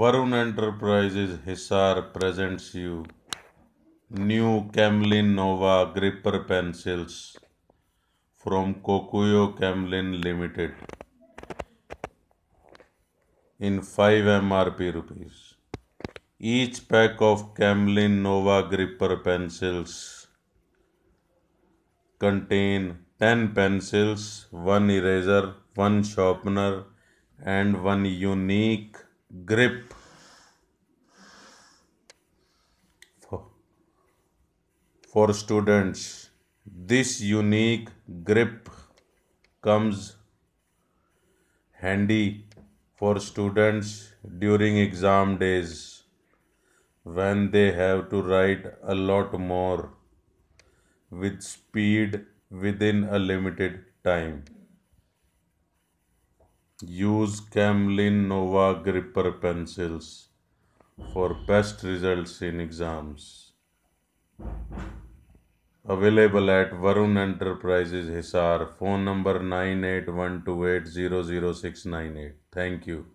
Varun Enterprises Hisar presents you new Camlin Nova gripper pencils from Kokuyo Camlin Limited in 5 MRP rupees. Each pack of Camlin Nova gripper pencils contain 10 pencils, 1 eraser, 1 sharpener and 1 unique grip for, for students. This unique grip comes handy for students during exam days when they have to write a lot more with speed within a limited time. Use Camlin Nova Gripper pencils for best results in exams. Available at Varun Enterprises Hisar. Phone number 9812800698. Thank you.